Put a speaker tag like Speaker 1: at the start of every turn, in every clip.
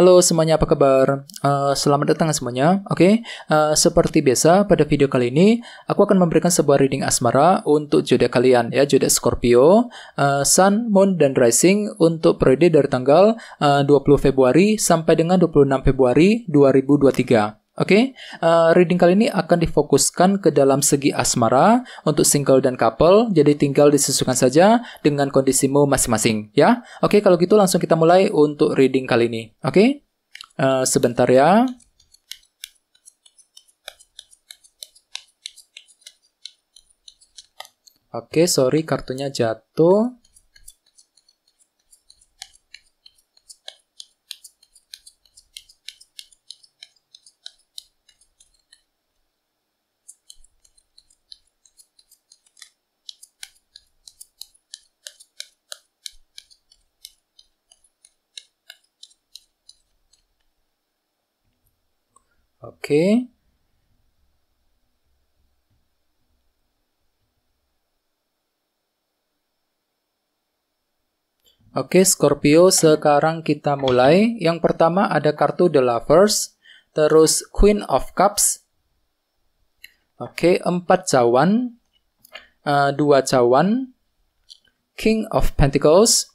Speaker 1: Halo semuanya, apa kabar? Uh, selamat datang semuanya. Oke, okay? uh, eh, seperti biasa pada video kali ini aku akan memberikan sebuah reading asmara untuk zodiak kalian ya, zodiak Scorpio, uh, Sun, Moon dan Rising untuk periode dari tanggal uh, 20 Februari sampai dengan 26 Februari 2023. Oke, okay? uh, eh, reading kali ini akan difokuskan ke dalam segi asmara untuk single dan couple, jadi tinggal disesuaikan saja dengan kondisimu masing-masing, ya. Oke, okay, kalau gitu langsung kita mulai untuk reading kali ini. Oke, okay? uh, eh, sebentar ya. Oke, sorry kartunya jatuh. Oke. Oke, Scorpio, sekarang kita mulai. Yang pertama ada kartu The Lovers, terus Queen of Cups. Oke, empat cawan, uh, dua cawan, King of Pentacles,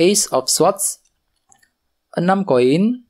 Speaker 1: Ace of Swords, enam koin,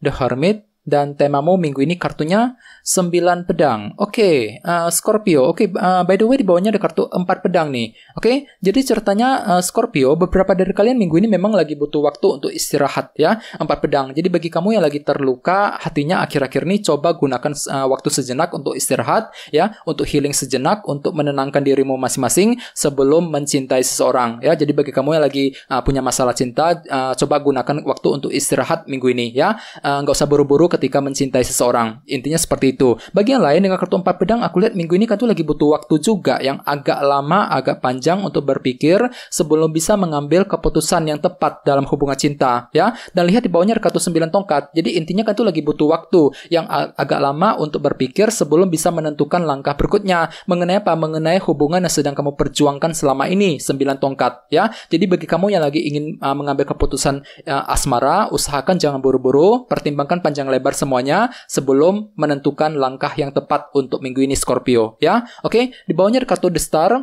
Speaker 1: The Hermit, dan temamu minggu ini kartunya 9 pedang. Oke, okay, uh, eh, Scorpio. Oke, okay, uh, eh, by the way di bawahnya ada kartu 4 pedang nih. Oke, okay? jadi ceritanya uh, Scorpio, beberapa dari kalian minggu ini memang lagi butuh waktu untuk istirahat ya. 4 pedang. Jadi bagi kamu yang lagi terluka hatinya akhir-akhir ini coba gunakan uh, waktu sejenak untuk istirahat ya, untuk healing sejenak, untuk menenangkan dirimu masing-masing sebelum mencintai seseorang ya. Jadi bagi kamu yang lagi uh, punya masalah cinta, uh, coba gunakan waktu untuk istirahat minggu ini ya. Uh, nggak usah buru-buru ketika mencintai seseorang. Intinya seperti itu. Bagian lain dengan kartu empat pedang, aku lihat minggu ini kartu lagi butuh waktu juga yang agak lama, agak panjang untuk berpikir sebelum bisa mengambil keputusan yang tepat dalam hubungan cinta. ya. Dan lihat di bawahnya kartu sembilan tongkat. Jadi intinya kartu lagi butuh waktu yang agak lama untuk berpikir sebelum bisa menentukan langkah berikutnya. Mengenai apa? Mengenai hubungan yang sedang kamu perjuangkan selama ini. Sembilan tongkat. ya. Jadi bagi kamu yang lagi ingin uh, mengambil keputusan uh, asmara, usahakan jangan buru-buru, pertimbangkan panjang lebar jabar semuanya sebelum menentukan langkah yang tepat untuk minggu ini Scorpio ya. Oke, di bawahnya ada kartu The Star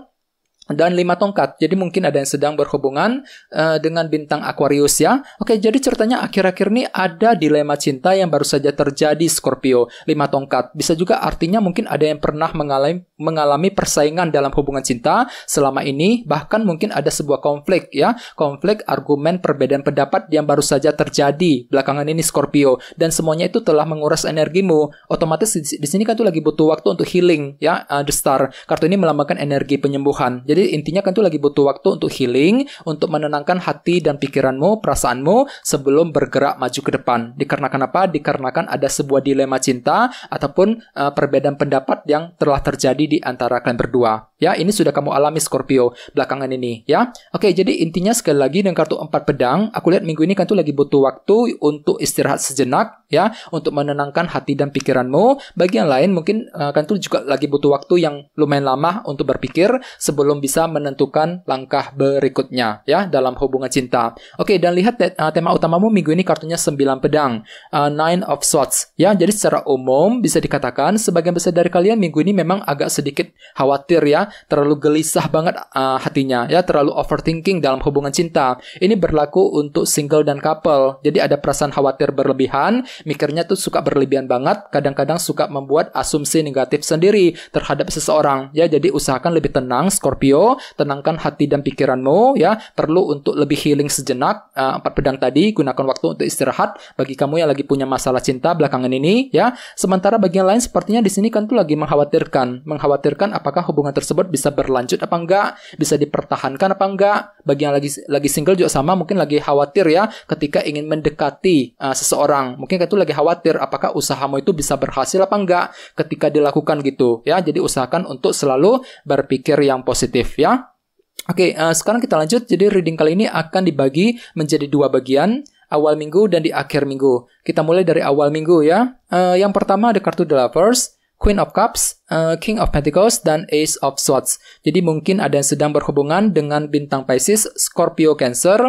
Speaker 1: dan lima tongkat. Jadi mungkin ada yang sedang berhubungan uh, dengan bintang Aquarius ya. Oke, jadi ceritanya akhir-akhir ini ada dilema cinta yang baru saja terjadi Scorpio. Lima tongkat. Bisa juga artinya mungkin ada yang pernah mengalami mengalami persaingan dalam hubungan cinta selama ini, bahkan mungkin ada sebuah konflik ya. Konflik argumen perbedaan pendapat yang baru saja terjadi belakangan ini Scorpio dan semuanya itu telah menguras energimu. Otomatis di, sini kan tuh lagi butuh waktu untuk healing ya, uh, the star. Kartu ini melambangkan energi penyembuhan. Jadi jadi intinya kan itu lagi butuh waktu untuk healing, untuk menenangkan hati dan pikiranmu, perasaanmu sebelum bergerak maju ke depan. Dikarenakan apa? Dikarenakan ada sebuah dilema cinta ataupun uh, perbedaan pendapat yang telah terjadi di antara kalian berdua. Ya, ini sudah kamu alami Scorpio belakangan ini, ya. Oke, jadi intinya sekali lagi dengan kartu empat pedang, aku lihat minggu ini kan tuh lagi butuh waktu untuk istirahat sejenak, ya, untuk menenangkan hati dan pikiranmu. Bagi yang lain mungkin uh, kan tuh juga lagi butuh waktu yang lumayan lama untuk berpikir sebelum bisa menentukan langkah berikutnya, ya, dalam hubungan cinta. Oke, dan lihat uh, tema utamamu minggu ini kartunya sembilan pedang, uh, Nine of Swords, ya. Jadi secara umum bisa dikatakan sebagian besar dari kalian minggu ini memang agak sedikit khawatir ya terlalu gelisah banget uh, hatinya, ya terlalu overthinking dalam hubungan cinta. Ini berlaku untuk single dan couple. Jadi ada perasaan khawatir berlebihan, mikirnya tuh suka berlebihan banget, kadang-kadang suka membuat asumsi negatif sendiri terhadap seseorang. Ya, jadi usahakan lebih tenang Scorpio, tenangkan hati dan pikiranmu ya, perlu untuk lebih healing sejenak uh, empat pedang tadi, gunakan waktu untuk istirahat bagi kamu yang lagi punya masalah cinta belakangan ini ya. Sementara bagian lain sepertinya di sini kan tuh lagi mengkhawatirkan, mengkhawatirkan apakah hubungan tersebut tersebut bisa berlanjut apa enggak, bisa dipertahankan apa enggak. Bagi yang lagi lagi single juga sama, mungkin lagi khawatir ya ketika ingin mendekati uh, seseorang. Mungkin itu lagi khawatir apakah usahamu itu bisa berhasil apa enggak ketika dilakukan gitu ya. Jadi usahakan untuk selalu berpikir yang positif ya. Oke, okay, uh, eh, sekarang kita lanjut. Jadi reading kali ini akan dibagi menjadi dua bagian awal minggu dan di akhir minggu. Kita mulai dari awal minggu ya. Uh, yang pertama ada kartu The Lovers, Queen of Cups, Eh, King of Pentacles dan Ace of Swords. Jadi mungkin ada yang sedang berhubungan dengan bintang Pisces, Scorpio, Cancer,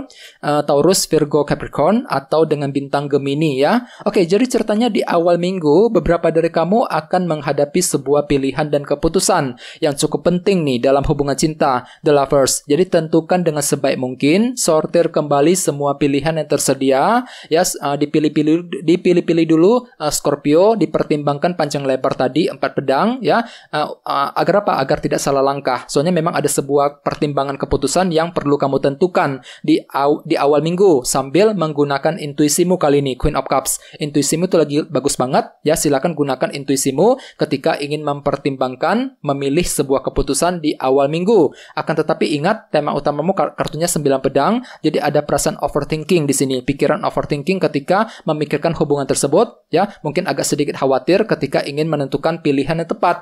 Speaker 1: uh, Taurus, Virgo, Capricorn atau dengan bintang Gemini ya. Oke, jadi ceritanya di awal minggu beberapa dari kamu akan menghadapi sebuah pilihan dan keputusan yang cukup penting nih dalam hubungan cinta The Lovers. Jadi tentukan dengan sebaik mungkin, sortir kembali semua pilihan yang tersedia ya uh, dipilih-pilih dipilih-pilih dulu uh, Scorpio dipertimbangkan panjang lebar tadi empat pedang ya ya uh, agar apa agar tidak salah langkah soalnya memang ada sebuah pertimbangan keputusan yang perlu kamu tentukan di aw di awal minggu sambil menggunakan intuisimu kali ini Queen of Cups intuisimu itu lagi bagus banget ya silakan gunakan intuisimu ketika ingin mempertimbangkan memilih sebuah keputusan di awal minggu akan tetapi ingat tema utamamu kartunya sembilan pedang jadi ada perasaan overthinking di sini pikiran overthinking ketika memikirkan hubungan tersebut ya mungkin agak sedikit khawatir ketika ingin menentukan pilihan yang tepat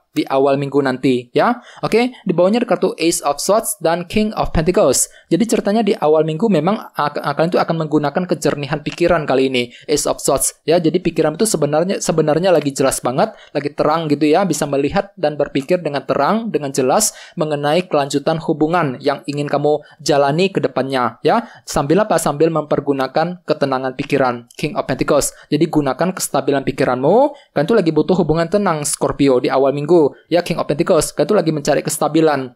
Speaker 1: di awal minggu nanti ya. Oke, di bawahnya ada kartu Ace of Swords dan King of Pentacles. Jadi ceritanya di awal minggu memang akan itu akan menggunakan kejernihan pikiran kali ini Ace of Swords ya. Jadi pikiran itu sebenarnya sebenarnya lagi jelas banget, lagi terang gitu ya, bisa melihat dan berpikir dengan terang, dengan jelas mengenai kelanjutan hubungan yang ingin kamu jalani ke depannya ya. Sambil apa? Sambil mempergunakan ketenangan pikiran King of Pentacles. Jadi gunakan kestabilan pikiranmu, kan itu lagi butuh hubungan tenang Scorpio di awal minggu ya King of Pentacles itu lagi mencari kestabilan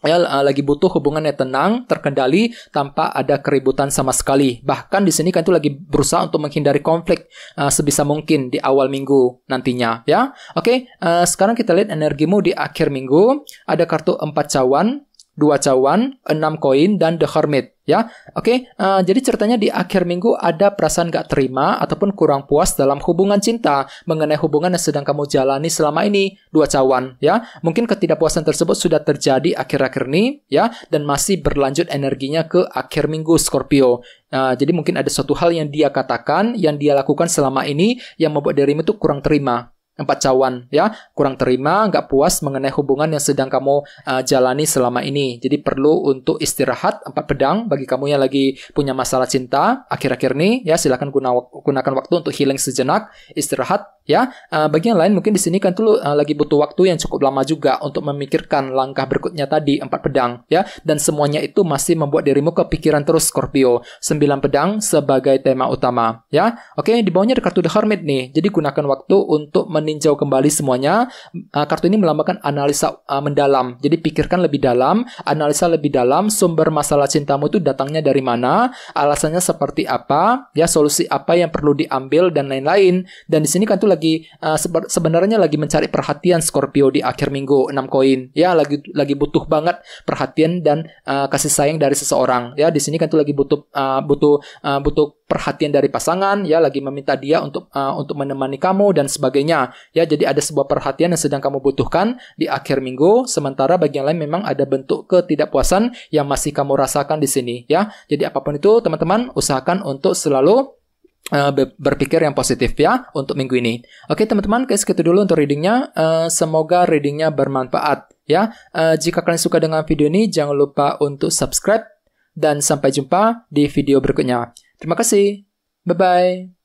Speaker 1: ya eh, lagi butuh hubungannya tenang, terkendali tanpa ada keributan sama sekali. Bahkan di sini kan itu lagi berusaha untuk menghindari konflik uh, sebisa mungkin di awal minggu nantinya ya. Oke, okay, uh, eh, sekarang kita lihat energimu di akhir minggu. Ada kartu empat cawan, dua cawan, enam koin, dan The Hermit. Ya, oke. Okay? Uh, eh, jadi ceritanya di akhir minggu ada perasaan gak terima ataupun kurang puas dalam hubungan cinta mengenai hubungan yang sedang kamu jalani selama ini dua cawan. Ya, mungkin ketidakpuasan tersebut sudah terjadi akhir-akhir ini, ya, dan masih berlanjut energinya ke akhir minggu Scorpio. Nah, jadi mungkin ada suatu hal yang dia katakan, yang dia lakukan selama ini, yang membuat dirimu itu kurang terima empat cawan ya kurang terima nggak puas mengenai hubungan yang sedang kamu uh, jalani selama ini jadi perlu untuk istirahat empat pedang bagi kamu yang lagi punya masalah cinta akhir-akhir ini ya silahkan guna, gunakan waktu untuk healing sejenak istirahat ya. Uh, eh, bagi lain mungkin di sini kan tuh eh, lagi butuh waktu yang cukup lama juga untuk memikirkan langkah berikutnya tadi empat pedang ya dan semuanya itu masih membuat dirimu kepikiran terus Scorpio. sembilan pedang sebagai tema utama ya. Oke, di bawahnya ada kartu The Hermit nih. Jadi gunakan waktu untuk meninjau kembali semuanya. Uh, kartu ini melambangkan analisa uh, mendalam. Jadi pikirkan lebih dalam, analisa lebih dalam sumber masalah cintamu itu datangnya dari mana, alasannya seperti apa, ya solusi apa yang perlu diambil dan lain-lain. Dan di sini kan tuh lagi lagi uh, sebenarnya lagi mencari perhatian Scorpio di akhir minggu 6 koin. Ya, lagi lagi butuh banget perhatian dan uh, kasih sayang dari seseorang. Ya, di sini kan tuh lagi butuh uh, butuh uh, butuh perhatian dari pasangan, ya lagi meminta dia untuk uh, untuk menemani kamu dan sebagainya. Ya, jadi ada sebuah perhatian yang sedang kamu butuhkan di akhir minggu, sementara bagi yang lain memang ada bentuk ketidakpuasan yang masih kamu rasakan di sini, ya. Jadi apapun itu, teman-teman, usahakan untuk selalu Eh, berpikir yang positif ya untuk minggu ini. Oke teman-teman, kayak segitu dulu untuk readingnya. Eh, semoga readingnya bermanfaat ya. Eh, jika kalian suka dengan video ini, jangan lupa untuk subscribe dan sampai jumpa di video berikutnya. Terima kasih. Bye bye.